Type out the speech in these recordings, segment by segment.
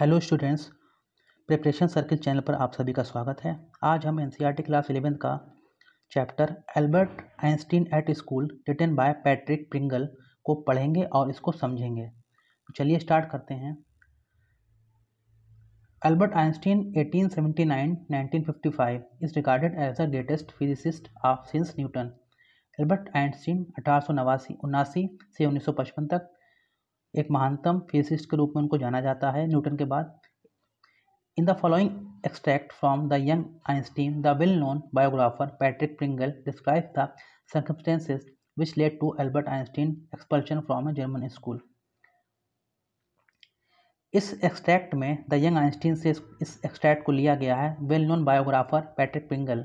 Hello students preparation circle channel पर आप सभी का स्वागत है आज हम एन क्लास इलेवेंथ का chapter Albert Einstein at school written by Patrick Pringle को पढ़ेंगे और इसको समझेंगे तो चलिए स्टार्ट करते हैं Albert Einstein 1879-1955 is recorded as the greatest physicist of since Newton Albert Einstein अठारह सौ से उन्नीस तक एक महानतम फिजिसिस्ट के रूप में उनको जाना जाता है न्यूटन के बाद in the following extract from the young Einstein the well known biographer Patrick Pringle describe the circumstances which led to Albert Einstein expulsion from a German school इस एक्सट्रैक्ट में द यंग आइंस्टीन से इस extract को लिया गया है well known biographer Patrick पिंगल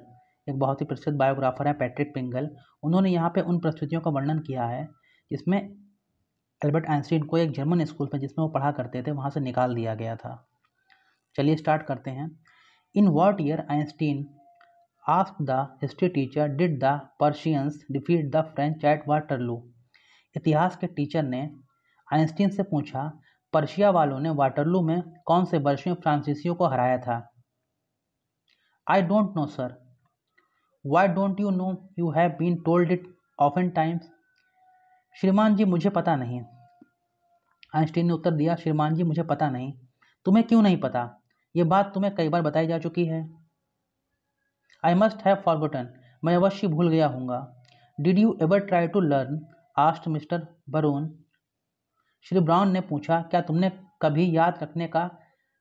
एक बहुत ही प्रसिद्ध बायोग्राफर है पैट्रिक पिंगल उन्होंने यहाँ पे उन प्रस्तुतियों का वर्णन किया है जिसमें एल्बर्ट आइंस्टीन को एक जर्मन स्कूल में जिसमें वो पढ़ा करते थे वहाँ से निकाल दिया गया था चलिए स्टार्ट करते हैं in what year Einstein ask the history teacher did the Persians defeat the French at Waterloo इतिहास के टीचर ने आइंस्टीन से पूछा पर्शिया वालों ने वाटरलू में कौन से वर्ष में फ्रांसीसियों को हराया था I don't know sir why don't you know you have been told it often times श्रीमान जी मुझे पता नहीं आइंस्टीन ने उत्तर दिया श्रीमान जी मुझे पता नहीं तुम्हें क्यों नहीं पता ये बात तुम्हें कई बार बताई जा चुकी है आई मस्ट हैव फॉरगोटन मैं अवश्य भूल गया हूँगा did you ever try to learn asked Mister Brown Shri Brown ने पूछा क्या तुमने कभी याद रखने का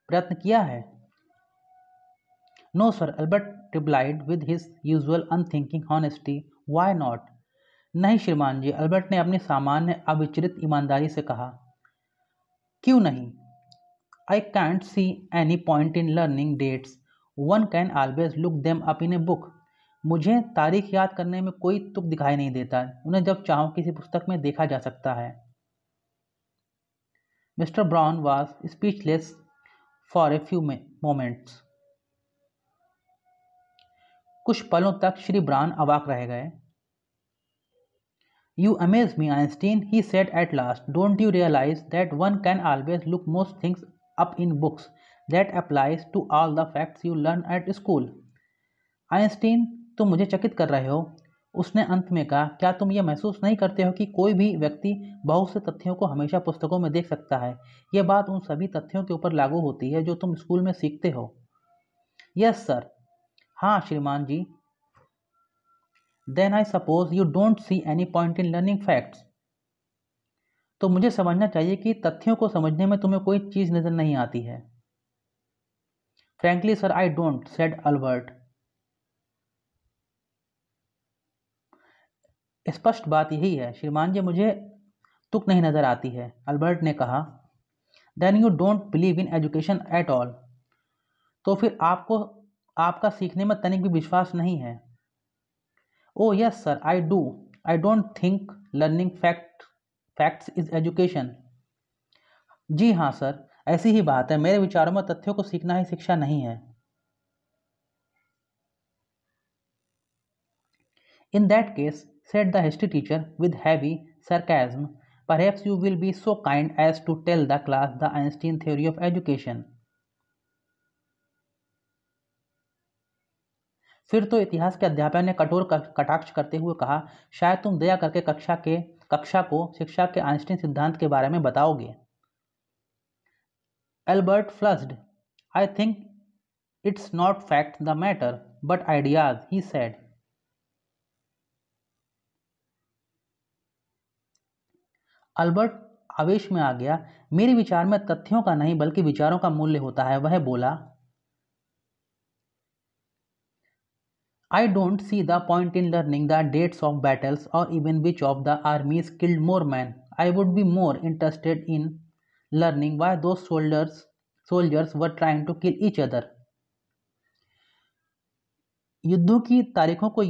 प्रयत्न किया है no sir Albert replied with his usual unthinking honesty why not नहीं श्रीमान जी अल्बर्ट ने अपनी सामान्य अविचरित ईमानदारी से कहा क्यों नहीं I can't see any point in learning dates one can always look them up in a book मुझे तारीख याद करने में कोई तुक दिखाई नहीं देता उन्हें जब चाहो किसी पुस्तक में देखा जा सकता है Mister Brown was speechless for a few moments कुछ पलों तक श्री ब्राउन अवाक रह गए You amaze me, Einstein, he said at last. Don't you realize that one can always look most things up in books? That applies to all the facts you learn at school. Einstein, तुम मुझे चकित कर रहे हो उसने अंत में कहा क्या तुम ये महसूस नहीं करते हो कि कोई भी व्यक्ति बहुत से तथ्यों को हमेशा पुस्तकों में देख सकता है ये बात उन सभी तथ्यों के ऊपर लागू होती है जो तुम स्कूल में सीखते हो यस सर हाँ श्रीमान जी then I suppose you don't see any point in learning facts तो मुझे समझना चाहिए कि तथ्यों को समझने में तुम्हें कोई चीज़ नज़र नहीं आती है frankly sir I don't said Albert स्पष्ट बात यही है श्रीमान जी मुझे तुक नहीं नज़र आती है अल्बर्ट ने कहा then you don't believe in education at all तो फिर आपको आपका सीखने में तनिक भी विश्वास नहीं है oh yes sir I do I don't think learning fact facts is education जी हाँ सर ऐसी ही बात है मेरे विचारों में तथ्यों को सीखना ही शिक्षा नहीं है in that case said the history teacher with heavy sarcasm perhaps you will be so kind as to tell the class the Einstein theory of education फिर तो इतिहास के अध्यापक ने कठोर कटाक्ष करते हुए कहा शायद तुम दया करके कक्षा के कक्षा को शिक्षा के आइंस्टीन सिद्धांत के बारे में बताओगे Albert flushed I think it's not fact the matter but ideas he said Albert आवेश में आ गया मेरे विचार में तथ्यों का नहीं बल्कि विचारों का मूल्य होता है वह बोला I don't see the point in learning the dates of battles or even which of the armies killed more men. I would be more interested in learning why those soldiers soldiers were trying to kill each other. युद्धों की तारीखों को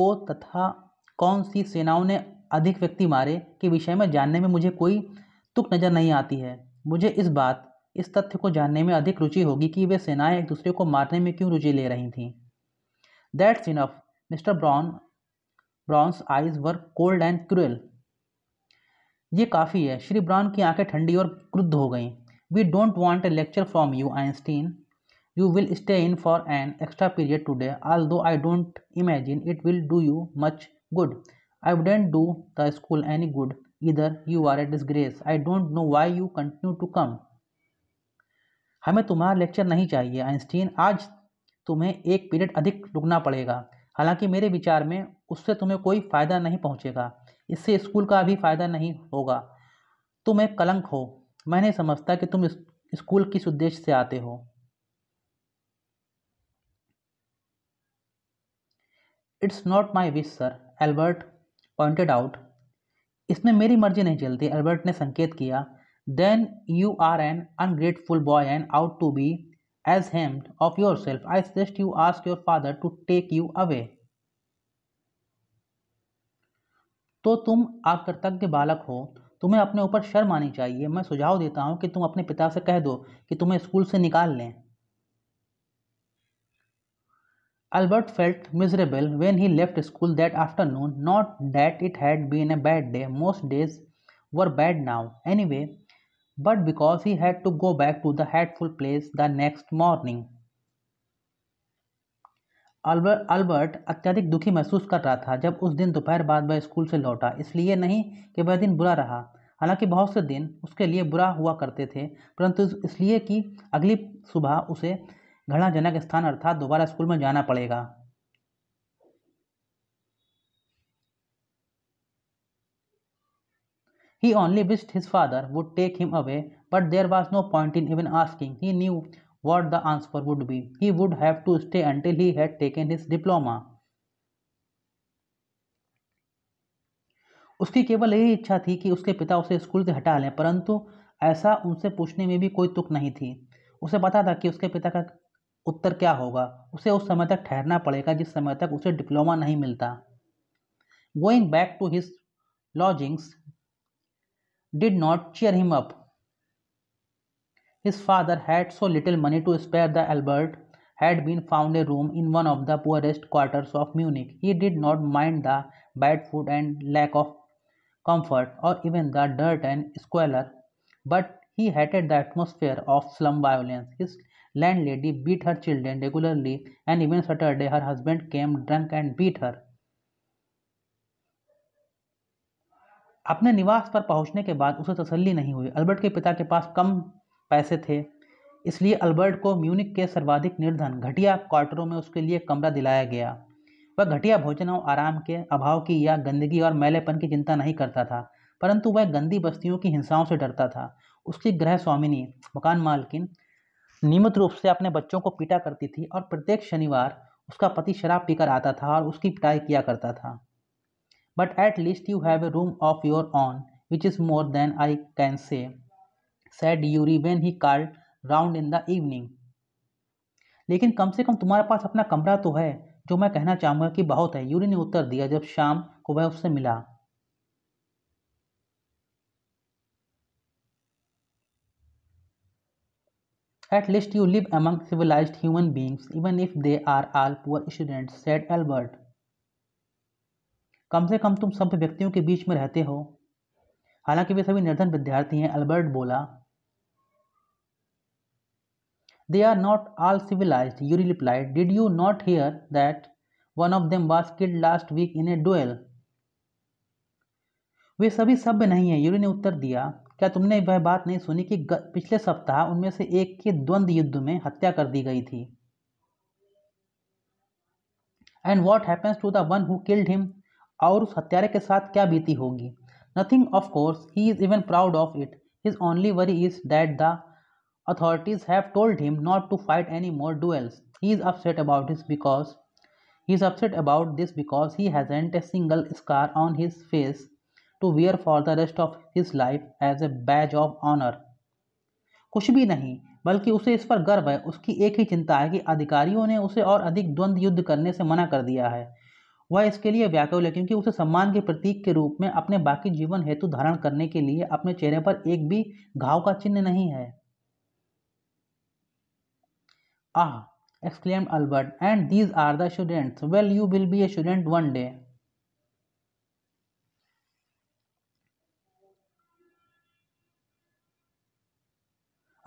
को तथा कौन सी सेनाओं ने अधिक व्यक्ति मारे के विषय में जानने में मुझे कोई तुक नज़र नहीं आती है मुझे इस बात इस तथ्य को जानने में अधिक रुचि होगी कि वे सेनाएं एक दूसरे को मारने में क्यों रुचि ले रही थीं that's enough Mister Brown Brown's eyes were cold and cruel ये काफ़ी है श्री ब्राउन की आंखें ठंडी और क्रुद्ध हो गई we don't want a lecture from you Einstein you will stay in for an extra period today although I don't imagine it will do you much good I wouldn't do the school any good either you are a disgrace I don't know why you continue to come हमें तुम्हारा lecture नहीं चाहिए Einstein आज तुम्हें एक period अधिक रुकना पड़ेगा हालांकि मेरे विचार में उससे तुम्हें कोई फ़ायदा नहीं पहुंचेगा इससे स्कूल का भी फ़ायदा नहीं होगा तुम एक कलंक हो मैं नहीं समझता कि तुम स्कूल किस उद्देश्य से आते हो it's not my wish sir Albert pointed out इसमें मेरी मर्जी नहीं चलती एल्बर्ट ने संकेत किया then you are an ungrateful boy and ought to be ashamed of of self I suggest you ask your father to take you away तो तुम आकृतज्ञ बालक हो तुम्हें अपने ऊपर शर्म आनी चाहिए मैं सुझाव देता हूँ कि तुम अपने पिता से कह दो कि तुम्हें स्कूल से निकाल लें Albert felt miserable when he left school that afternoon not that it had been a bad day most days were bad now anyway but because he had to go back to the hatful place the next morning. Albert Albert अत्यधिक दुखी महसूस कर रहा था जब उस दिन दोपहर बाद वह स्कूल से लौटा इसलिए नहीं कि वह दिन बुरा रहा हालांकि बहुत से दिन उसके लिए बुरा हुआ करते थे परंतु इसलिए कि अगली सुबह उसे घृणाजनक स्थान अर्थात दोबारा स्कूल में जाना पड़ेगा He only wished his father would take him away, but there was no point in even asking. He knew what the answer would be. He would have to stay until he had taken his diploma. उसकी केवल यही इच्छा थी कि उसके पिता उसे school से हटा लें परंतु ऐसा उनसे पूछने में भी कोई तुक नहीं थी उसे पता था कि उसके पिता का उत्तर क्या होगा उसे उस समय तक ठहरना पड़ेगा जिस समय तक उसे डिप्लोमा नहीं मिलता going back to his lodgings did not cheer him up. His father had so little money to spare that Albert had been found a room in one of the poorest quarters of Munich. He did not mind the bad food and lack of comfort or even the dirt and squalor, but he hated the atmosphere of slum violence. His landlady beat her children regularly and even Saturday her husband came drunk and beat her. अपने निवास पर पहुंचने के बाद उसे तसल्ली नहीं हुई अल्बर्ट के पिता के पास कम पैसे थे इसलिए अल्बर्ट को म्यूनिक के सर्वाधिक निर्धन घटिया क्वार्टरों में उसके लिए कमरा दिलाया गया वह घटिया भोजन और आराम के अभाव की या गंदगी और मैलेपन की चिंता नहीं करता था परंतु वह गंदी बस्तियों की हिंसाओं से डरता था उसकी गृह स्वामिनी मकान मालकिन नियमित रूप से अपने बच्चों को पीटा करती थी और प्रत्येक शनिवार उसका पति शराब पीकर आता था और उसकी पिटाई किया करता था but at least you have a room of your own, which is more than I can say, said Yuri when he called round in the evening. lekin kam se kam tumhare paas apna kamra to hai jo main kehna chahunga ki bahut hai yuri ne uttar diya jab sham ko vah usse mila At least you live among civilized human beings, even if they are all poor students, said Albert. कम से कम तुम सब व्यक्तियों के बीच में रहते हो हालांकि वे सभी निर्धन विद्यार्थी हैं अल्बर्ट बोला they are not all civilise Yuri replied did you not hear that one of them was killed last week in a duel वे सभी सभ्य नहीं है यूरी ने उत्तर दिया क्या तुमने वह बात नहीं सुनी कि पिछले सप्ताह उनमें से एक के द्वंद्व युद्ध में हत्या कर दी गई थी and what happens to the one who killed him और उस हत्यारे के साथ क्या बीती होगी nothing of course he is even proud of it his only worry is that the authorities have told him not to fight any more duels he is upset about this because he is upset about this because he has and a single scar on his face to wear for the rest of his life as a badge of honour कुछ भी नहीं बल्कि उसे इस पर गर्व है उसकी एक ही चिंता है कि अधिकारियों ने उसे और अधिक द्वंद्व युद्ध करने से मना कर दिया है वह इसके लिए व्याकुल है क्योंकि उसे सम्मान के प्रतीक के रूप में अपने बाकी जीवन हेतु धारण करने के लिए अपने चेहरे पर एक भी घाव का चिन्ह नहीं है ah exclaim Albert and these are the students. Well, you will be a student one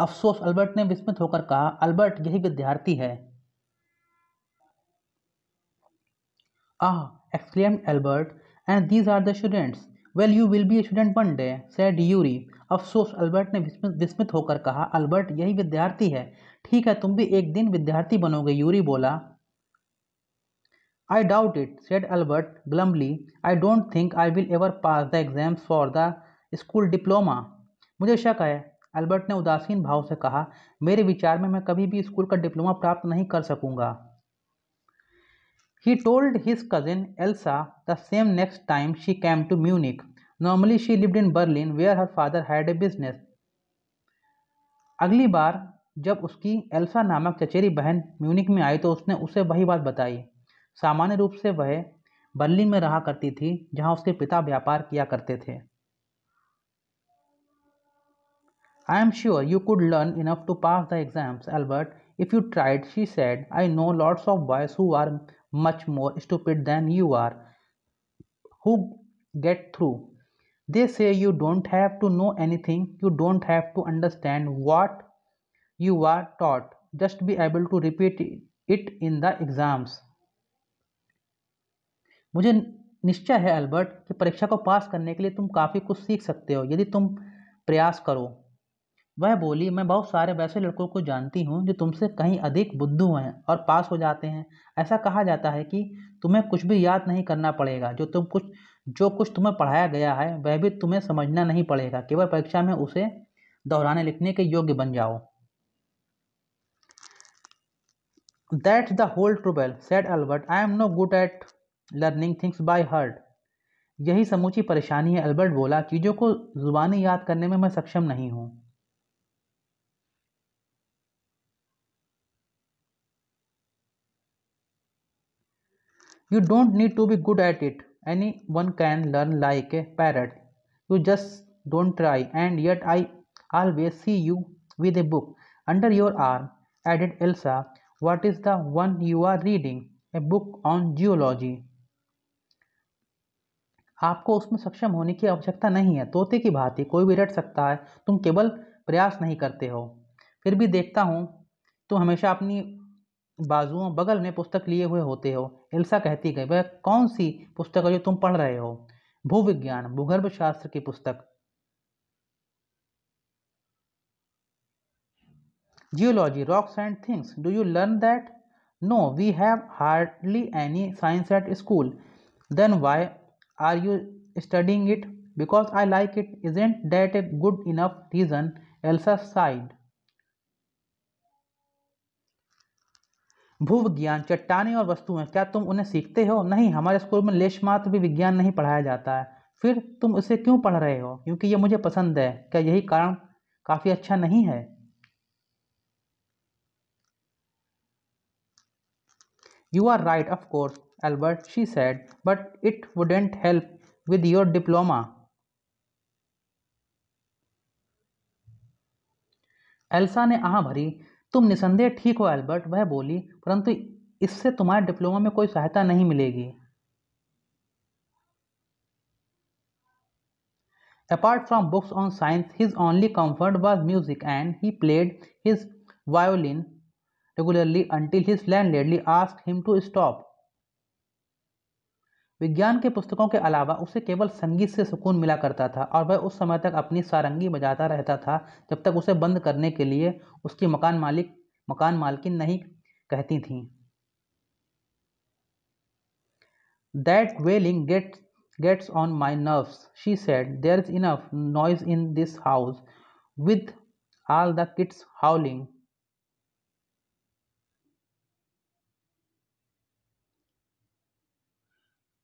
अफसोस अल्बर्ट ने विस्मित होकर कहा अल्बर्ट यही विद्यार्थी है Ah, exclaimed Albert, and these are the students. Well you be a student one day, said Yuri. अफसोस Albert ने विस्मित होकर कहा अल्बर्ट यही विद्यार्थी है ठीक है तुम भी एक दिन विद्यार्थी बनोगे यूरी बोला I doubt it said Albert glumly I don't think I will ever pass the exams for the school diploma मुझे शक है अल्बर्ट ने उदासीन भाव से कहा मेरे विचार में मैं कभी भी स्कूल का डिप्लोमा प्राप्त नहीं कर सकूंगा He told his cousin Elsa the same next time she came to Munich. Normally she lived in Berlin where her father had a business. अगली बार जब उसकी एल्सा नामक चचेरी बहन म्यूनिक में आई तो उसने उसे वही बात बताई सामान्य रूप से वह बर्लिन में रहा करती थी जहां उसके पिता व्यापार किया करते थे I am sure you could learn enough to pass the exams Albert if you tried she said I know lots of boys who are much more stupid than you are who get through. They say you don't have to know anything, you don't have to understand what you are taught, just be able to repeat it in the exams. मुझे निश्चय है Albert कि परीक्षा को पास करने के लिए तुम काफ़ी कुछ सीख सकते हो यदि तुम प्रयास करो वह बोली मैं बहुत सारे वैसे लड़कों को जानती हूँ जो तुमसे कहीं अधिक बुद्धू हैं और पास हो जाते हैं ऐसा कहा जाता है कि तुम्हें कुछ भी याद नहीं करना पड़ेगा जो तुम कुछ जो कुछ तुम्हें पढ़ाया गया है वह भी तुम्हें समझना नहीं पड़ेगा केवल परीक्षा में उसे दोहराने लिखने के योग्य बन जाओ that the whole trouble said Albert I am no good at learning things by heart यही समूची परेशानी है अल्बर्ट बोला चीज़ों को जुबानी याद करने में मैं सक्षम नहीं हूँ you don't need to be good at it anyone can learn like a parrot you just don't try and yet I always see you with a book under your arm added Elsa what is the one you are reading a book on geology आपको उसमें सक्षम होने की आवश्यकता नहीं है तोते की भांति कोई भी रट सकता है तुम केवल प्रयास नहीं करते हो फिर भी देखता हूँ तुम तो हमेशा अपनी बाजुओं बगल में पुस्तक लिए हुए होते हो एल्सा कहती गई वह कौन सी पुस्तक है जो तुम पढ़ रहे हो भूविज्ञान भूगर्भ शास्त्र की पुस्तक geology rocks and things do you learn that no we have hardly any science at school then why are you studying it because I like it isn't that a good enough reason Elsa said भूविज्ञान चट्टाने और वस्तुएं क्या तुम उन्हें सीखते हो नहीं हमारे स्कूल में लेश मात्र भी विज्ञान नहीं पढ़ाया जाता है फिर तुम उसे क्यों पढ़ रहे हो क्योंकि ये मुझे पसंद है क्या यही कारण काफ़ी अच्छा नहीं है you are right of course Albert she said but it wouldn't help with your diploma Elsa ने आह भरी तुम निसंदेह ठीक हो एल्बर्ट वह बोली परंतु इससे तुम्हारे डिप्लोमा में कोई सहायता नहीं मिलेगी apart from books on science his only comfort was music and he played his violin regularly until his landlady asked him to stop विज्ञान के पुस्तकों के अलावा उसे केवल संगीत से सुकून मिला करता था और वह उस समय तक अपनी सारंगी बजाता रहता था जब तक उसे बंद करने के लिए उसकी मकान मालिक मकान मालकिन नहीं कहती थी that wailing get gets on my nerves she said there is enough noise in this house with all the kids howling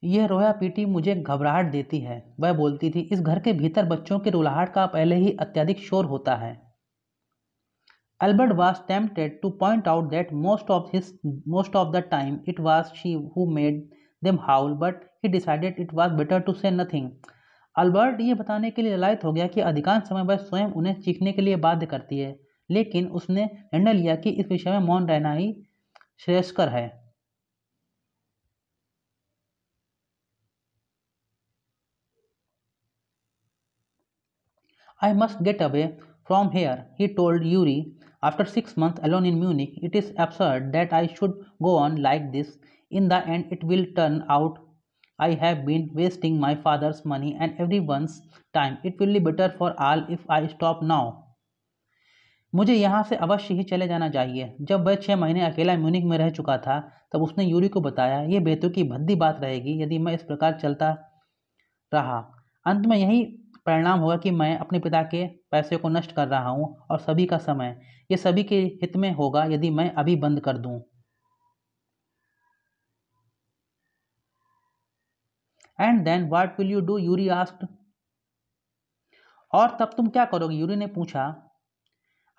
यह रोया पीटी मुझे घबराहट देती है वह बोलती थी इस घर के भीतर बच्चों की रुलाहट का पहले ही अत्यधिक शोर होता है Albert was tempted to point out that most of his most of the time it was she who made them howl but he decided it was better to say nothing Albert ये बताने के लिए ललायत हो गया कि अधिकांश समय वह स्वयं उन्हें चीखने के लिए बाध्य करती है लेकिन उसने निर्णय लिया कि इस विषय में मौन रहना ही श्रेयस्कर है I must get away from here, he told Yuri. After six months alone in Munich, it is absurd that I should go on like this. In the end, it will turn out I have been wasting my father's money and everyone's time. It will be better for all if I stop now. मुझे यहाँ से अवश्य ही चले जाना चाहिए जब वह छः महीने अकेला म्यूनिक में रह चुका था तब उसने यूरी को बताया ये बेतु की भद्दी बात रहेगी यदि मैं इस प्रकार चलता रहा अंत में यही परिणाम होगा कि मैं अपने पिता के पैसे को नष्ट कर रहा हूँ और सभी का समय ये सभी के हित में होगा यदि मैं अभी बंद कर दूँ and then what will you do Yuri asked और तब तुम क्या करोगे यूरी ने पूछा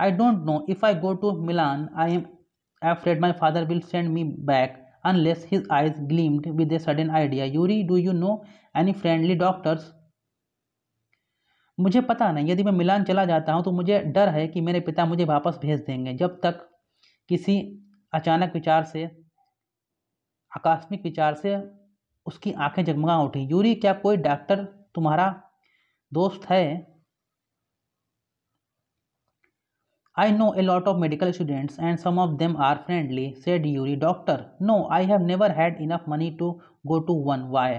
I don't know if I go to Milan I am afraid my father will send me back unless his eyes gleamed with a sudden idea Yuri do you know any friendly doctors मुझे पता नहीं यदि मैं मिलान चला जाता हूँ तो मुझे डर है कि मेरे पिता मुझे वापस भेज देंगे जब तक किसी अचानक विचार से आकस्मिक विचार से उसकी आंखें जगमगा उठी यूरी क्या कोई डॉक्टर तुम्हारा दोस्त है I know a lot of medical students and some of them are friendly said Yuri doctor no I have never had enough money to go to one why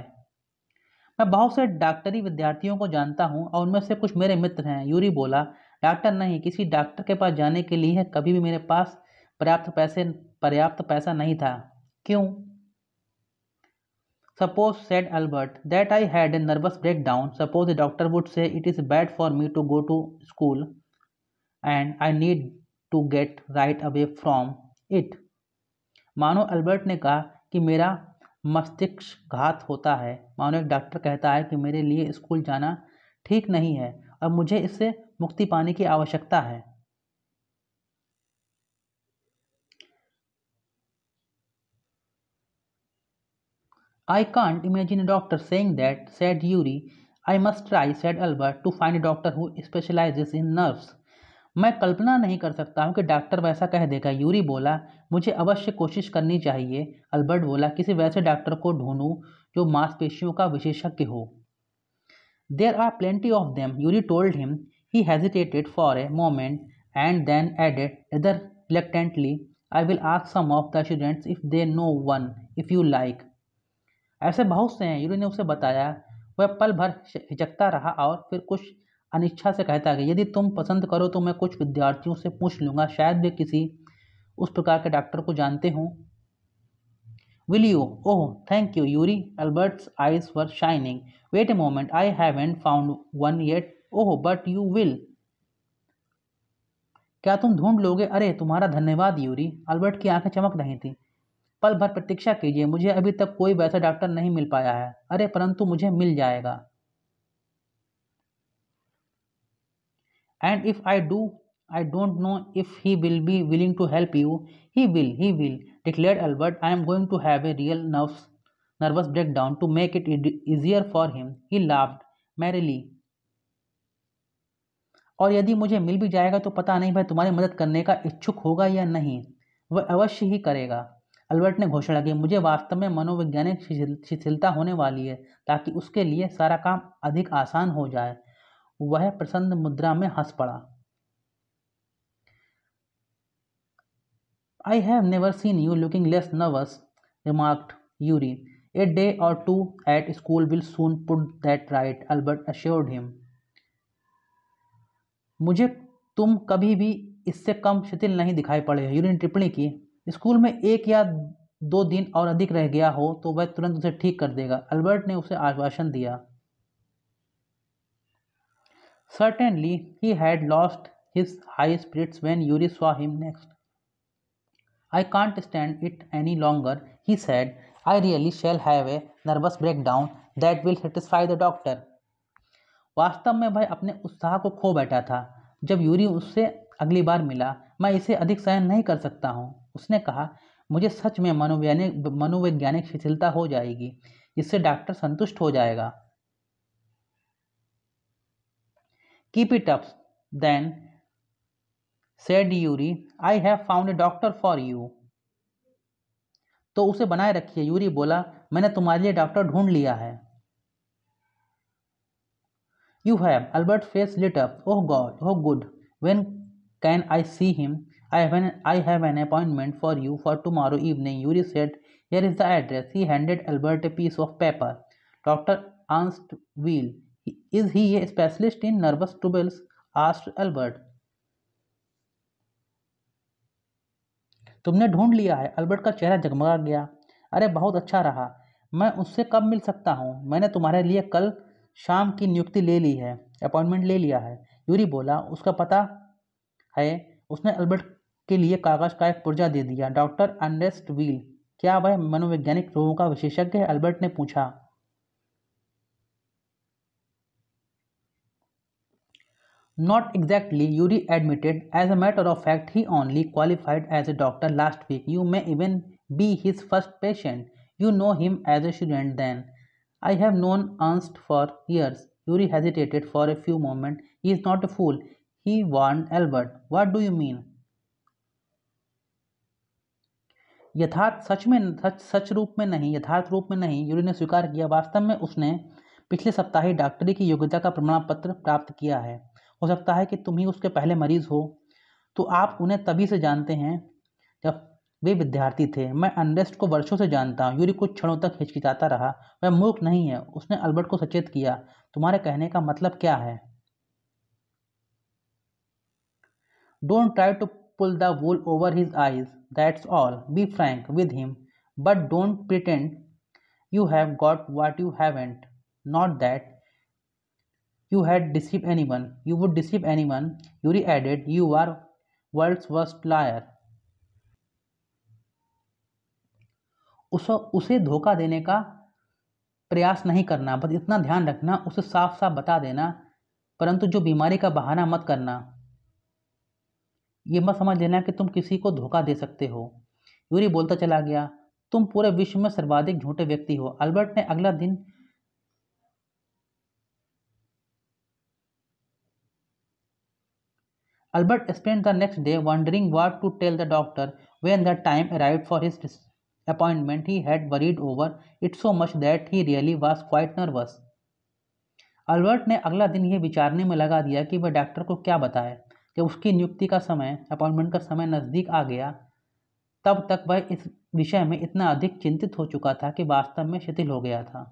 मैं बहुत से डॉक्टरी विद्यार्थियों को जानता हूँ और उनमें से कुछ मेरे मित्र हैं यूरी बोला डॉक्टर नहीं किसी डॉक्टर के पास जाने के लिए कभी भी मेरे पास पर्याप्त पैसे पर्याप्त पैसा नहीं था क्यों suppose said Albert that I had a nervous breakdown suppose doctor would say it is bad for me to go to school and I need to get right away from it मानो Albert ने कहा कि मेरा मस्तिष्क घात होता है मानो एक डॉक्टर कहता है कि मेरे लिए स्कूल जाना ठीक नहीं है और मुझे इससे मुक्ति पाने की आवश्यकता है I can't imagine a doctor saying that said Yuri I must try said Albert to find a doctor who specialises in nerves मैं कल्पना नहीं कर सकता हूँ कि डॉक्टर वैसा कह देगा यूरी बोला मुझे अवश्य कोशिश करनी चाहिए अल्बर्ट बोला किसी वैसे डॉक्टर को ढूंढूँ जो मांसपेशियों का विशेषज्ञ हो there are plenty of them Yuri told him he hesitated for a moment and then added either reluctantly I will ask some of the students if they know one if you like ऐसे बहुत से हैं Yuri ने उसे बताया वह पल भर हिचकता रहा और फिर कुछ अनिच्छा से कहता है कि यदि तुम पसंद करो तो मैं कुछ विद्यार्थियों से पूछ लूँगा शायद वे किसी उस प्रकार के डॉक्टर को जानते हों will you oh thank you Yuri Albert's eyes were shining wait a moment I have and found one yet oh but you will क्या तुम ढूंढ लोगे अरे तुम्हारा धन्यवाद यूरी अल्बर्ट की आंखें चमक रही थी पल भर प्रतीक्षा कीजिए मुझे अभी तक कोई वैसा डॉक्टर नहीं मिल पाया है अरे परंतु मुझे मिल जाएगा and if i do i don't know if he will be willing to help you he will he will declared albert i am going to have a real nerves nervous breakdown to make it easier for him he laughed merrily और यदि मुझे मिल भी जाएगा तो पता नहीं भाई तुम्हारी मदद करने का इच्छुक होगा या नहीं वह अवश्य ही करेगा अल्बर्ट ने घोषणा की मुझे वास्तव में मनोवैज्ञानिक शिथिलता होने वाली है ताकि उसके लिए सारा काम अधिक आसान हो जाए वह प्रसन्न मुद्रा में हंस पड़ा I have never seen you looking less nervous remarked Yuri a day or two at school will soon put that right Albert assured him मुझे तुम कभी भी इससे कम शिथिल नहीं दिखाई पड़े यूरी ने टिप्पणी की स्कूल में एक या दो दिन और अधिक रह गया हो तो वह तुरंत उसे ठीक कर देगा अल्बर्ट ने उसे आश्वासन दिया Certainly, he had lost his high spirits when Yuri saw him next. I can't stand it any longer, he said. I really shall have a nervous breakdown that will satisfy the doctor. वास्तव में भाई अपने उत्साह को खो बैठा था जब यूरी उससे अगली बार मिला मैं इसे अधिक सहन नहीं कर सकता हूँ उसने कहा मुझे सच में मनोवैज्ञानिक मनोवैज्ञानिक शिथिलता हो जाएगी इससे डॉक्टर संतुष्ट हो जाएगा Keep it up. Then said Yuri, I have found a doctor for you. तो उसे बनाए रखिए यूरी बोला मैंने तुम्हारे लिए डॉक्टर ढूंढ लिया है you have Albert face lit up oh God oh good when can I see him I have I have an appointment for you for tomorrow evening Yuri said here is the address he handed Albert a piece of paper doctor Ernst Weil is he a specialist in nervous troubles asked Albert तुमने ढूंढ लिया है Albert का चेहरा जगमगा गया अरे बहुत अच्छा रहा मैं उससे कब मिल सकता हूँ मैंने तुम्हारे लिए कल शाम की नियुक्ति ले ली है अपॉइंटमेंट ले लिया है यूरी बोला उसका पता है उसने अल्बर्ट के लिए कागज़ का एक पुर्जा दे दिया डॉक्टर अंडेस्ट व्हील क्या वह मनोवैज्ञानिक रोगों का विशेषज्ञ है अल्बर्ट ने पूछा Not exactly, Yuri admitted. As a matter of fact, he only qualified as a doctor last week. You may even be his first patient. You know him as a student then. I have known Ernst for years. Yuri hesitated for a few moments. He is not a fool, he warned Albert. What do you mean? यथार्थ सच में सच सच रूप में नहीं यथार्थ रूप में नहीं Yuri ने स्वीकार किया वास्तव में उसने पिछले सप्ताह ही डॉक्टरी की योग्यता का प्रमाण पत्र प्राप्त किया है हो सकता है कि तुम ही उसके पहले मरीज हो तो आप उन्हें तभी से जानते हैं जब वे विद्यार्थी थे मैं अनरेस्ट को वर्षों से जानता हूँ यूरी कुछ क्षणों तक हिचकिचाता रहा वह मूर्ख नहीं है उसने अल्बर्ट को सचेत किया तुम्हारे कहने का मतलब क्या है don't try to pull the wool over his eyes that's all be frank with him but don't pretend you have got what you haven't not that you had deceived anyone, you would deceive anyone, Yuri added, you are world's worst liar. उस उसे धोखा देने का प्रयास नहीं करना बस इतना ध्यान रखना उसे साफ साफ बता देना परंतु जो बीमारी का बहाना मत करना ये मत समझ लेना कि तुम किसी को धोखा दे सकते हो यूरी बोलता चला गया तुम पूरे विश्व में सर्वाधिक झूठे व्यक्ति हो अल्बर्ट ने अगला दिन Albert spent the next day wondering what to tell the doctor when the time arrived for his appointment. He had worried over it so much that he really was quite nervous. Albert ने अगला दिन ये विचारने में लगा दिया कि वह doctor को क्या बताए जब उसकी नियुक्ति का समय अपॉइंटमेंट का समय नज़दीक आ गया तब तक वह इस विषय में इतना अधिक चिंतित हो चुका था कि वास्तव में शिथिल हो गया था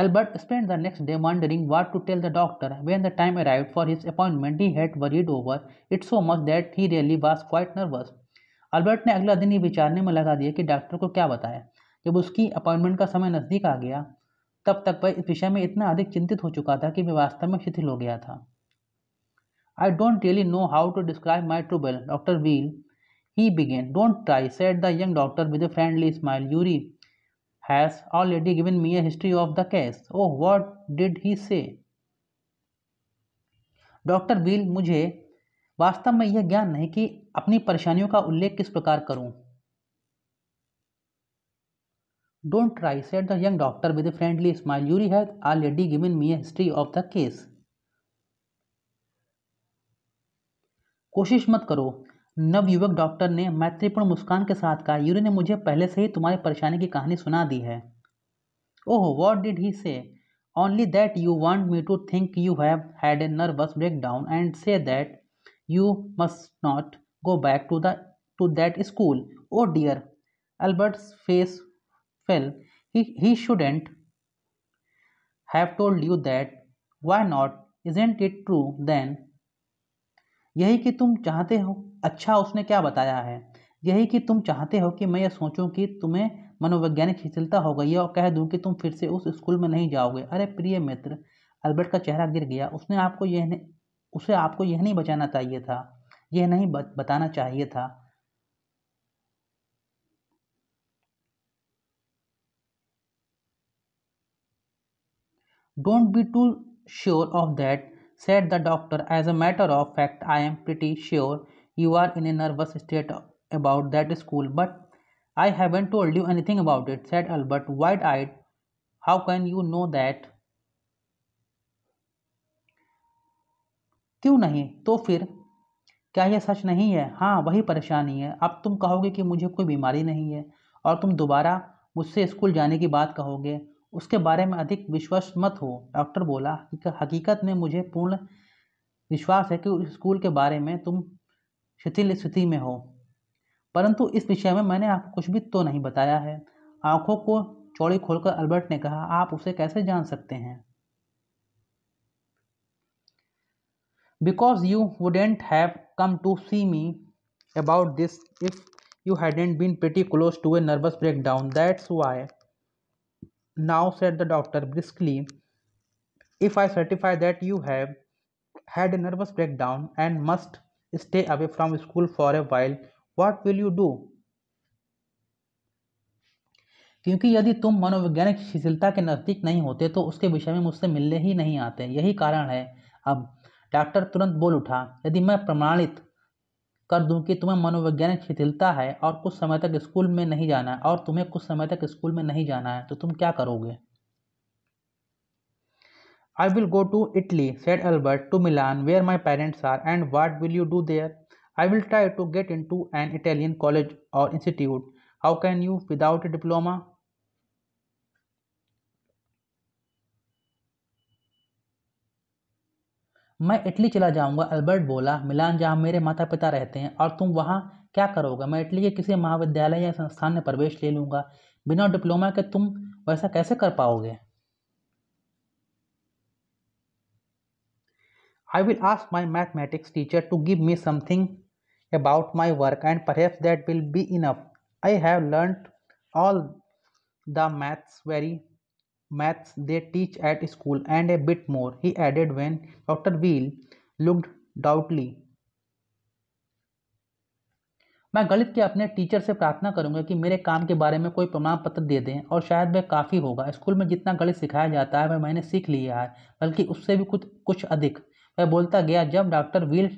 Albert spent the next day wondering what to tell the doctor. When the time arrived for his appointment, he had worried over it so much that he really was quite nervous. Albert ने अगला दिन ये विचारने में लगा दिया कि doctor को क्या बताया जब उसकी अपॉइंटमेंट का समय नज़दीक आ गया तब तक वह इस विषय में इतना अधिक चिंतित हो चुका था कि मैं वास्तव में शिथिल हो गया था I don't really know how to describe my trouble doctor Weil he began don't try said the young doctor with a friendly smile Yuri has already given me a history of the case. Oh, what did he say? Doctor Weil मुझे वास्तव में यह ज्ञान नहीं कि अपनी परेशानियों का उल्लेख किस प्रकार करूं don't try said the young doctor with a friendly smile Yuri has already given me a history of the case कोशिश मत करो नव युवक डॉक्टर ने मैत्रीपूर्ण मुस्कान के साथ कहा यूरी ने मुझे पहले से ही तुम्हारी परेशानी की कहानी सुना दी है ओह what did he say only that you want me to think you have had a nervous breakdown and say that you must not go back to the to that school oh dear Albert face fell he shouldn't have told you that why not isn't it true then यही कि तुम चाहते हो अच्छा उसने क्या बताया है यही कि तुम चाहते हो कि मैं ये सोचूं कि तुम्हें मनोवैज्ञानिक शिथिलता हो गई है और कह दूं कि तुम फिर से उस स्कूल में नहीं जाओगे अरे प्रिय मित्र अल्बर्ट का चेहरा गिर गया उसने आपको यह उसे आपको यह नहीं बचाना चाहिए था यह नहीं बताना चाहिए था don't be too sure of that said the doctor as a matter of fact I am pretty sure you are in a nervous state about that school but i haven't told you anything about it said albert wide-eyed how can you know that क्यों नहीं तो फिर क्या यह सच नहीं है हाँ वही परेशानी है अब तुम कहोगे कि मुझे कोई बीमारी नहीं है और तुम दोबारा मुझसे स्कूल जाने की बात कहोगे उसके बारे में अधिक विश्वास मत हो डॉक्टर बोला हकीकत में मुझे पूर्ण विश्वास है कि स्कूल के बारे में तुम शिथिल स्थिति में हो परंतु इस विषय में मैंने आपको कुछ भी तो नहीं बताया है आंखों को चौड़ी खोलकर अल्बर्ट ने कहा आप उसे कैसे जान सकते हैं because you wouldn't have come to see me about this if you hadn't been pretty close to a nervous breakdown that's why now said the doctor briskly if I certify that you have had a nervous breakdown and must stay away from school for a while what will you do क्योंकि यदि तुम मनोवैज्ञानिक शिथिलता के नज़दीक नहीं होते तो उसके विषय में मुझसे मिलने ही नहीं आते यही कारण है अब डॉक्टर तुरंत बोल उठा यदि मैं प्रमाणित कर दूं कि तुम्हें मनोवैज्ञानिक शिथिलता है और कुछ समय तक स्कूल में नहीं जाना है और तुम्हें कुछ समय तक स्कूल में नहीं जाना है तो तुम क्या करोगे I will go to Italy, said Albert, to Milan, where my parents are, and what will you do there? I will try to get into an Italian college or institute. How can you without a diploma? मैं Italy चला जाऊंगा Albert बोला मिलान जहाँ मेरे माता पिता रहते हैं और तुम वहाँ क्या करोगे मैं इटली के किसी महाविद्यालय या संस्थान में प्रवेश ले लूँगा बिना डिप्लोमा के तुम वैसा कैसे कर पाओगे I will ask my mathematics teacher to give me something about my work and perhaps that will be enough I have learn all the maths very maths they teach at school and a bit more he added when doctor Weil looked doubtfully मैं गणित के अपने teacher से प्रार्थना करूंगा कि मेरे काम के बारे में कोई प्रमाण पत्र दे दें और शायद वह काफ़ी होगा स्कूल में जितना गणित सिखाया जाता है वह मैंने सीख लिया है बल्कि उससे भी कुछ कुछ अधिक वह बोलता गया जब डॉक्टर विल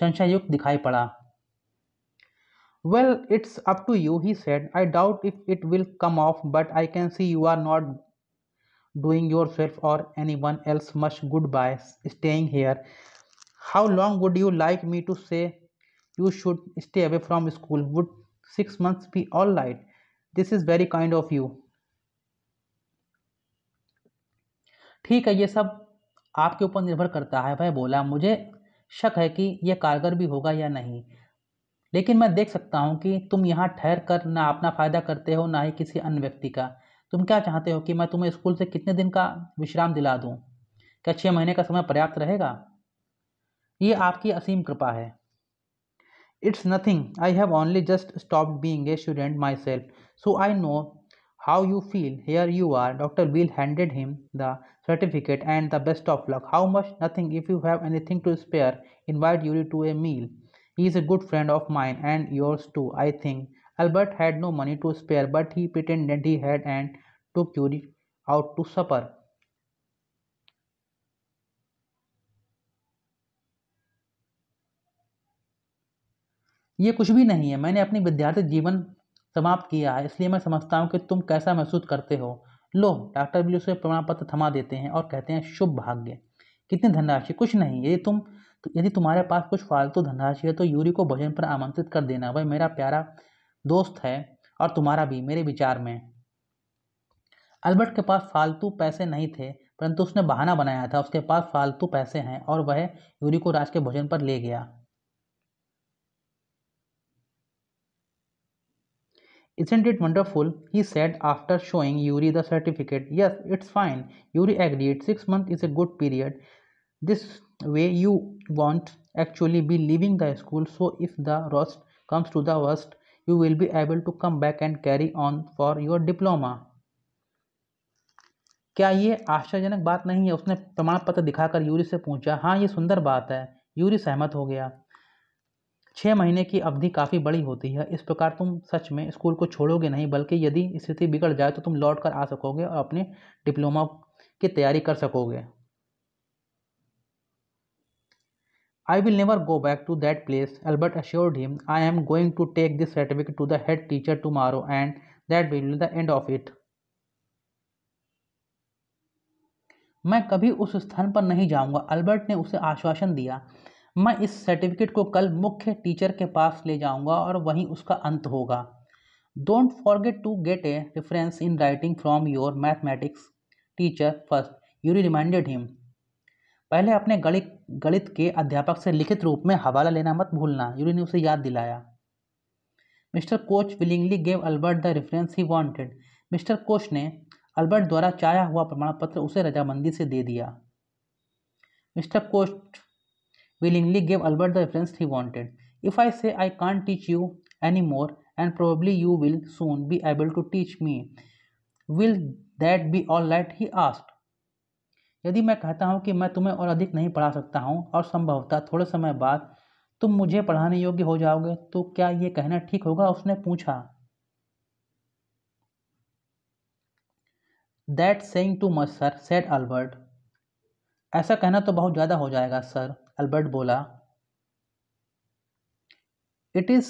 संशयुक्त दिखाई पड़ा well it's up to you he said I doubt if it will come off but I can see you are not doing yourself or anyone else much good by staying here how long would you like me to say you should stay away from school would six months be all right this is very kind of you ठीक है ये सब आपके ऊपर निर्भर करता है वह बोला मुझे शक है कि यह कारगर भी होगा या नहीं लेकिन मैं देख सकता हूँ कि तुम यहाँ ठहर कर ना अपना फ़ायदा करते हो ना ही किसी अन्य व्यक्ति का तुम क्या चाहते हो कि मैं तुम्हें स्कूल से कितने दिन का विश्राम दिला दूँ क्या छः महीने का समय पर्याप्त रहेगा ये आपकी असीम कृपा है it's nothing I have only just stop being a student myself so I know how you feel here you are doctor Weil handed him the certificate and the best of luck. How much? Nothing. If you have anything to spare, invite Yuri to a meal. He is a good friend of mine and yours too, I think. Albert had no money to spare, but he pretended he had and took Yuri out to supper. ये कुछ भी नहीं है मैंने अपनी विद्यार्थी जीवन समाप्त किया है इसलिए मैं समझता हूँ कि तुम कैसा महसूस करते हो लो डॉक्टर बिलूस के प्रमाण पत्र थमा देते हैं और कहते हैं शुभ भाग्य कितनी धनराशि कुछ नहीं यदि तुम तो यदि तुम्हारे पास कुछ फालतू धनराशि है तो यूरी को भोजन पर आमंत्रित कर देना वह मेरा प्यारा दोस्त है और तुम्हारा भी मेरे विचार में अल्बर्ट के पास फालतू पैसे नहीं थे परंतु उसने बहाना बनाया था उसके पास फालतू पैसे हैं और वह यूरी को राज के भोजन पर ले गया Isn't it wonderful? He said after showing Yuri the certificate. Yes, it's fine. Yuri agreed. Six months is a good period. This way you won't actually be leaving the school. So if the worst comes to the worst, you will be able to come back and carry on for your diploma. क्या ये आश्चर्यजनक बात नहीं है उसने प्रमाण पत्र दिखाकर यूरी से पूछा हाँ ये सुंदर बात है यूरी सहमत हो गया छः महीने की अवधि काफ़ी बड़ी होती है इस प्रकार तुम सच में स्कूल को छोड़ोगे नहीं बल्कि यदि स्थिति बिगड़ जाए तो तुम लौट कर आ सकोगे और अपने डिप्लोमा की तैयारी कर सकोगे I will never go back to that place Albert assured him I am going to take this certificate to the head teacher tomorrow and that will the end of it मैं कभी उस स्थान पर नहीं जाऊंगा अल्बर्ट ने उसे आश्वासन दिया मैं इस सर्टिफिकेट को कल मुख्य टीचर के पास ले जाऊंगा और वहीं उसका अंत होगा don't forget to get a reference in writing from your mathematics teacher first you reminded him पहले अपने गणित गणित के अध्यापक से लिखित रूप में हवाला लेना मत भूलना यूरी ने उसे याद दिलाया mister Koch willingly gave Albert the reference he wanted mister Koch ने अल्बर्ट द्वारा चाया हुआ प्रमाण पत्र उसे रजामंदी से दे दिया mister Koch willingly gave Albert the reference he wanted. If I say I can't teach you any more, and probably you will soon be able to teach me, will that be all right? he asked. यदि मैं कहता हूँ कि मैं तुम्हें और अधिक नहीं पढ़ा सकता हूँ और संभवतः थोड़े समय बाद तुम मुझे पढ़ाने योग्य हो जाओगे तो क्या ये कहना ठीक होगा उसने पूछा that saying too much sir said Albert ऐसा कहना तो बहुत ज़्यादा हो जाएगा सर अल्बर्ट बोला it is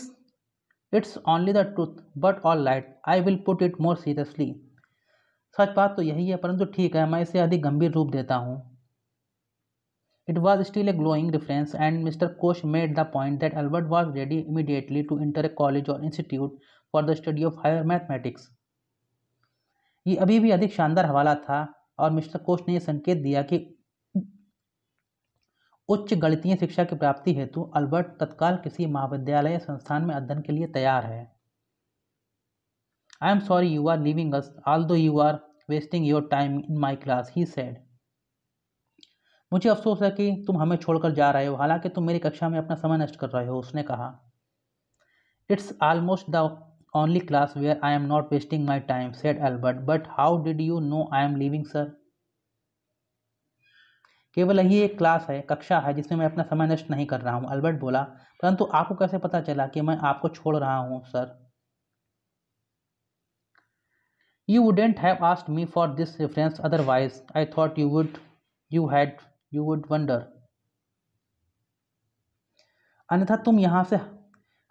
it's only the truth but all right I will put it more seriously सच बात तो यही है परंतु ठीक है मैं इसे अधिक गंभीर रूप देता हूँ it was still a glowing reference and mister Koch made the point that Albert was ready immediately to enter a college or institute for the study of higher mathematics ये अभी भी अधिक शानदार हवाला था और मिस्टर कोश ने यह संकेत दिया कि उच्च गणितीय शिक्षा की प्राप्ति हेतु अल्बर्ट तत्काल किसी महाविद्यालय या संस्थान में अध्ययन के लिए तैयार है I am sorry you are leaving us all though you are wasting your time in my class he said मुझे अफसोस है कि तुम हमें छोड़कर जा रहे हो हालांकि तुम मेरी कक्षा में अपना समय नष्ट कर रहे हो उसने कहा it's almost the only class where I am not wasting my time said Albert but how did you know I am leaving sir केवल यही एक क्लास है कक्षा है जिसमें मैं अपना समय नष्ट नहीं कर रहा हूँ अल्बर्ट बोला परंतु आपको कैसे पता चला कि मैं आपको छोड़ रहा हूँ sir you wouldn't have asked me for this reference otherwise I thought you would you had you would wonder अन्यथा तुम यहाँ से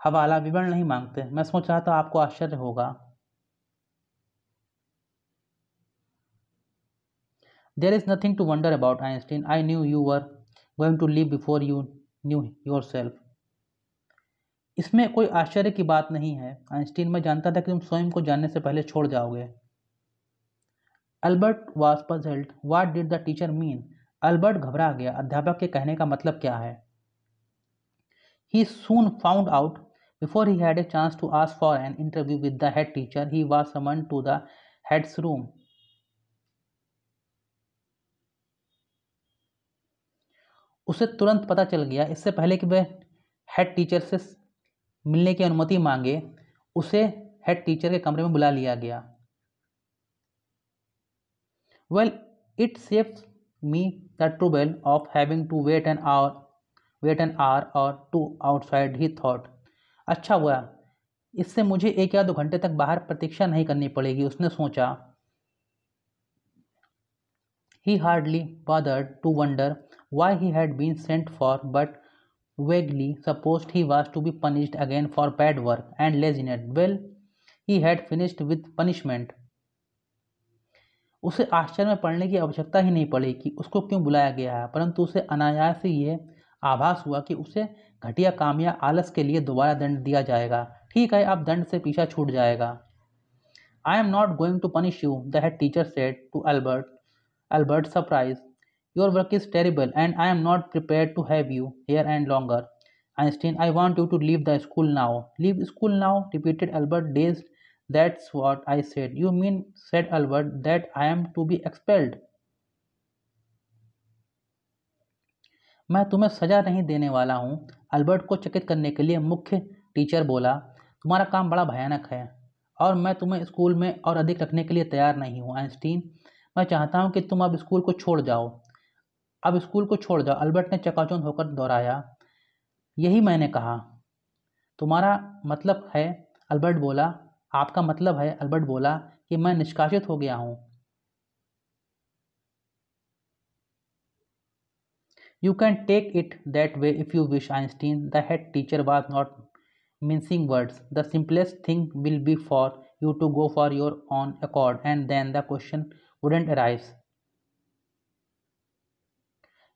हवाला विवरण नहीं मांगते मैं सोच रहा था आपको आश्चर्य होगा there is nothing to wonder about Einstein I knew you were going to leave before you knew yourself इसमें कोई आश्चर्य की बात नहीं है आइंस्टीन में जानता था कि तुम स्वयं को जानने से पहले छोड़ जाओगे Albert was puzzled what did the teacher mean Albert घबरा गया अध्यापक के कहने का मतलब क्या है he soon found out before he had a chance to ask for an interview with the head teacher he was summoned to the head's room उसे तुरंत पता चल गया इससे पहले कि वह हेड टीचर से मिलने की अनुमति मांगे उसे हेड टीचर के कमरे में बुला लिया गया well it saves me the trouble of having to wait an hour wait an hour or two outside he thought अच्छा हुआ इससे मुझे एक या दो घंटे तक बाहर प्रतीक्षा नहीं करनी पड़ेगी उसने सोचा he hardly bothered to wonder why he had been sent for, but vaguely supposed he was to be punished again for bad work and laziness. Well, he had finished with punishment. उसे आश्चर्य में पड़ने की आवश्यकता ही नहीं पड़ी कि उसको क्यों बुलाया गया है परंतु उसे अनायास ही यह आभास हुआ कि उसे घटिया काम या आलस के लिए दोबारा दंड दिया जाएगा ठीक है अब दंड से पीछा छूट जाएगा I am not going to punish you the head teacher said to Albert Albert surprise Your work is terrible and I am not prepared to have you here and longer. Einstein, I want you to leave the school now. Leave school now, repeated Albert, dazed. That's what I said. You mean, said Albert, that I am to be expelled. मैं तुम्हें सजा नहीं देने वाला हूँ Albert को चकित करने के लिए मुख्य टीचर बोला तुम्हारा काम बड़ा भयानक है और मैं तुम्हें स्कूल में और अधिक रखने के लिए तैयार नहीं हूँ आइंस्टीन मैं चाहता हूँ कि तुम अब स्कूल को छोड़ जाओ अब स्कूल को छोड़ जाओ अल्बर्ट ने चकाचौंध होकर दोहराया यही मैंने कहा तुम्हारा मतलब है अल्बर्ट बोला आपका मतलब है अल्बर्ट बोला कि मैं निष्कासित हो गया हूँ you can take it that way if you wish Einstein the head teacher was not mincing words the simplest thing will be for you to go for your own accord and then the question wouldn't arise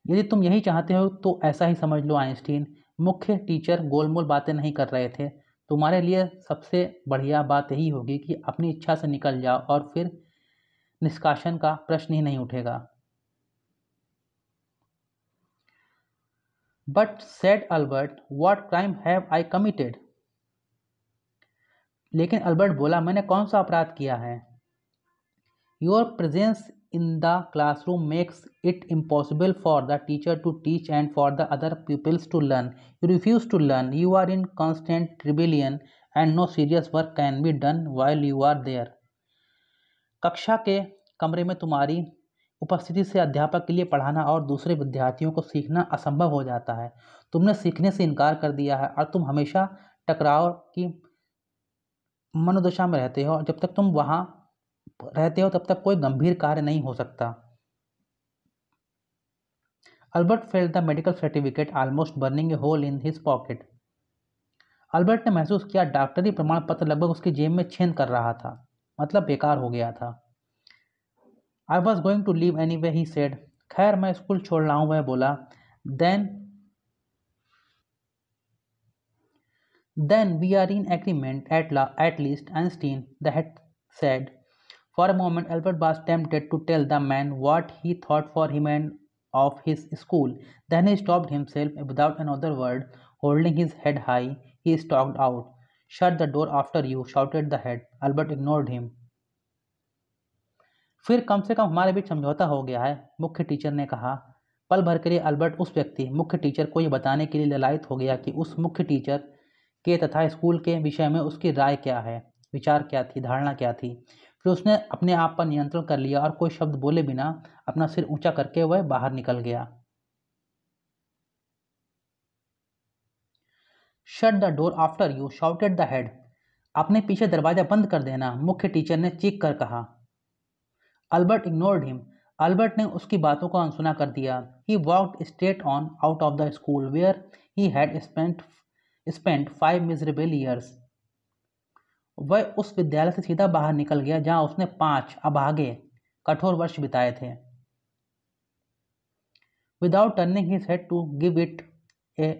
यदि तुम यही चाहते हो तो ऐसा ही समझ लो Einstein मुख्य teacher गोलमोल बातें नहीं कर रहे थे तुम्हारे लिए सबसे बढ़िया बात यही होगी कि अपनी इच्छा से निकल जाओ और फिर निष्कासन का प्रश्न ही नहीं उठेगा but said Albert what crime have I committed लेकिन अल्बर्ट बोला मैंने कौन सा अपराध किया है your presence in the classroom makes it impossible for the teacher to teach and for the other peoples to learn you refuse to learn you are in constant rebellion and no serious work can be done while you are there कक्षा के कमरे में तुम्हारी उपस्थिति से अध्यापक के लिए पढ़ाना और दूसरे विद्यार्थियों को सीखना असंभव हो जाता है तुमने सीखने से इनकार कर दिया है और तुम हमेशा टकराव की मनोदशा में रहते हो जब तक तुम वहाँ रहते हो तब तक कोई गंभीर कार्य नहीं हो सकता Albert felt the medical certificate almost burning a hole in his pocket Albert ने महसूस किया डॉक्टरी प्रमाण पत्र लगभग उसकी जेब में छेद कर रहा था मतलब बेकार हो गया था I was going to leave anyway he said खैर मैं स्कूल छोड़ रहा हूँ वह बोला then then we are in agreement at ला at least Einstein the head said For a moment, Albert was tempted to tell the man what he thought for him and of his school. Then he stopped himself without another word. Holding his head high, he stalked out. Shut the door after you, shouted the head. Albert ignored him. फिर कम से कम हमारे बीच समझौता हो गया है मुख्य teacher ने कहा पल भर के लिए अल्बर्ट उस व्यक्ति मुख्य टीचर को यह बताने के लिए ललायत हो गया कि उस मुख्य टीचर के तथा स्कूल के विषय में उसकी राय क्या है विचार क्या थी धारणा क्या थी फिर उसने अपने आप पर नियंत्रण कर लिया और कोई शब्द बोले बिना अपना सिर ऊंचा करके वह बाहर निकल गया shut the door after you shouted the head अपने पीछे दरवाजा बंद कर देना मुख्य टीचर ने चीख कर कहा अल्बर्ट इग्नोर्ड हिम अल्बर्ट ने उसकी बातों को अनसुना कर दिया he walked straight on out of the school where he had spent spent five miserable years वह उस विद्यालय से सीधा बाहर निकल गया जहां उसने पांच अभागे कठोर वर्ष बिताए थे without turning his head to give it a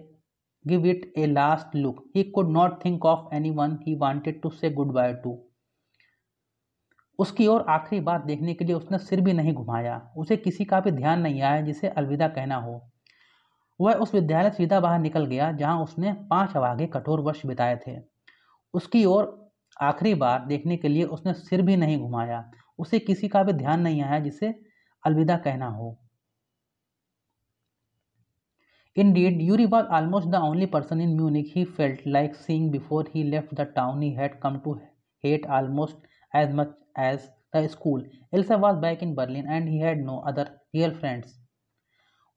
give it a last look he could not think of anyone he wanted to say goodbye to उसकी ओर आखिरी बात देखने के लिए उसने सिर भी नहीं घुमाया उसे किसी का भी ध्यान नहीं आया जिसे अलविदा कहना हो वह उस विद्यालय सीधा बाहर निकल गया जहां उसने पांच अभागे कठोर वर्ष बिताए थे उसकी ओर आखिरी बार देखने के लिए उसने सिर भी नहीं घुमाया उसे किसी का भी ध्यान नहीं आया जिसे अलविदा कहना हो indeed Yuri was almost the only person in Munich he felt like seeing before he left the town he had come to hate almost as much as the school Elsa was back in Berlin and he had no other real friends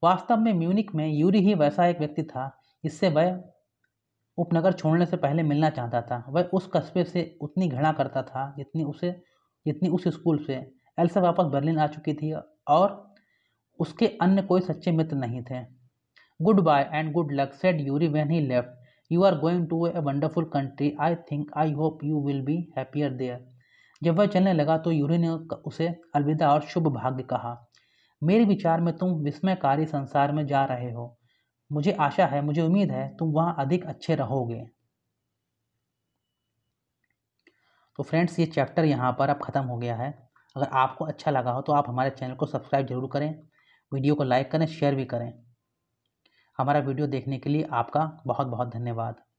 वास्तव में Munich में Yuri ही वैसा एक व्यक्ति था जिससे वह उपनगर छोड़ने से पहले मिलना चाहता था वह उस कस्बे से उतनी घृणा करता था जितनी उसे जितनी उस स्कूल से एल्सा वापस बर्लिन आ चुकी थी और उसके अन्य कोई सच्चे मित्र नहीं थे goodbye and good luck said Yuri when he left you are going to a wonderful country I think I hope you will be happier there जब वह चलने लगा तो यूरी ने उसे अलविदा और शुभ भाग्य कहा मेरे विचार में तुम विस्मयकारी संसार में जा रहे हो मुझे आशा है मुझे उम्मीद है तुम वहाँ अधिक अच्छे रहोगे तो फ्रेंड्स ये चैप्टर यहाँ पर अब ख़त्म हो गया है अगर आपको अच्छा लगा हो तो आप हमारे चैनल को सब्सक्राइब जरूर करें वीडियो को लाइक करें शेयर भी करें हमारा वीडियो देखने के लिए आपका बहुत बहुत धन्यवाद